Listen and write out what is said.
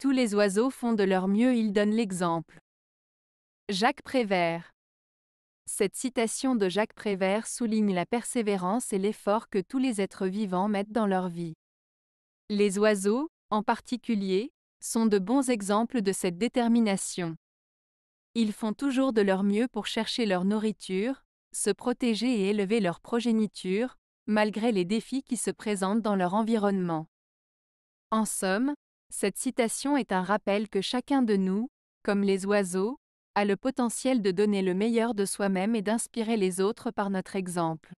Tous les oiseaux font de leur mieux, ils donnent l'exemple. Jacques Prévert. Cette citation de Jacques Prévert souligne la persévérance et l'effort que tous les êtres vivants mettent dans leur vie. Les oiseaux, en particulier, sont de bons exemples de cette détermination. Ils font toujours de leur mieux pour chercher leur nourriture, se protéger et élever leur progéniture, malgré les défis qui se présentent dans leur environnement. En somme, cette citation est un rappel que chacun de nous, comme les oiseaux, a le potentiel de donner le meilleur de soi-même et d'inspirer les autres par notre exemple.